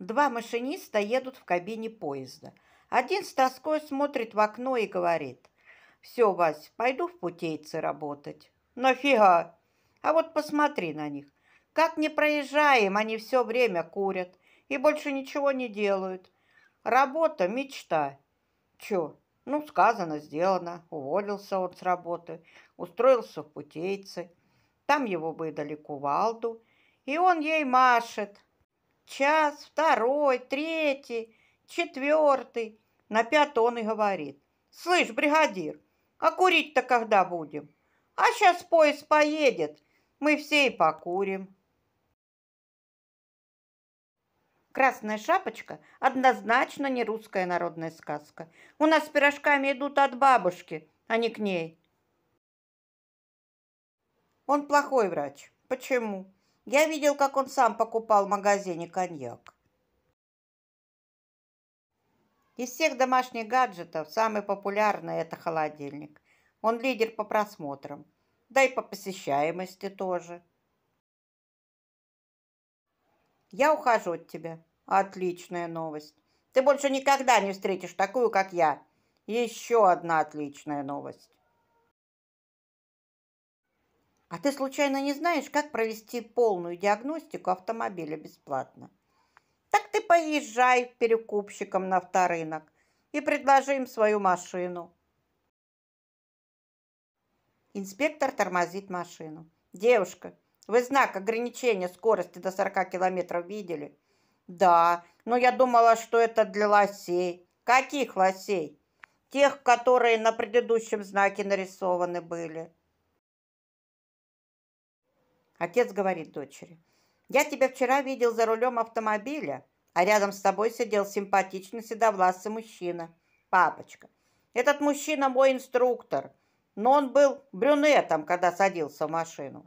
Два машиниста едут в кабине поезда. Один с тоской смотрит в окно и говорит. «Все, Вась, пойду в путейцы работать». «Нафига?» «А вот посмотри на них. Как не проезжаем, они все время курят и больше ничего не делают. Работа – мечта». «Че?» «Ну, сказано, сделано. Уволился он с работы, устроился в путейцы. Там его выдали кувалду, и он ей машет, час, второй, третий, четвертый. На пятый он и говорит. Слышь, бригадир, а курить-то когда будем? А сейчас поезд поедет, мы все и покурим. Красная шапочка однозначно не русская народная сказка. У нас с пирожками идут от бабушки, а не к ней. Он плохой врач. Почему? Я видел, как он сам покупал в магазине коньяк. Из всех домашних гаджетов самый популярный – это холодильник. Он лидер по просмотрам, да и по посещаемости тоже. Я ухожу от тебя. Отличная новость. Ты больше никогда не встретишь такую, как я. Еще одна отличная новость. А ты случайно не знаешь, как провести полную диагностику автомобиля бесплатно? Так ты поезжай к перекупщикам на авторынок и предложи им свою машину. Инспектор тормозит машину. Девушка, вы знак ограничения скорости до 40 километров видели? Да, но я думала, что это для лосей. Каких лосей? Тех, которые на предыдущем знаке нарисованы были. Отец говорит дочери. «Я тебя вчера видел за рулем автомобиля, а рядом с тобой сидел симпатичный седовласый мужчина. Папочка, этот мужчина мой инструктор, но он был брюнетом, когда садился в машину».